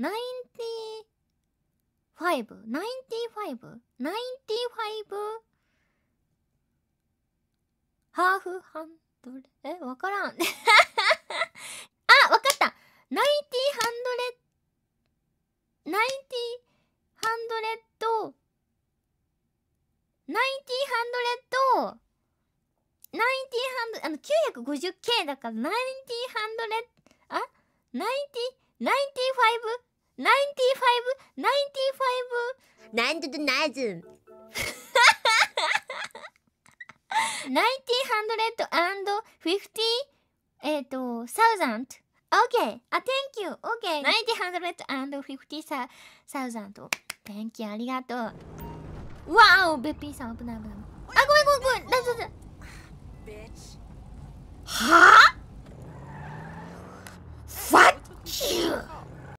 95 95 95ハーフハンドレえわからん あわかった90ハンドレ90ハンドレッド90ハンドレッド90ハンドあの 950K だから90ハンドレッあ 90?95? 95?95? 1950? えっ、o k あ、Thank you. o k 1 9 5 0 Thank you. ありがとう。わお、べっぴんさん、危ない危ない。あ、ごめんごめんごめん。はあ、ファッキュー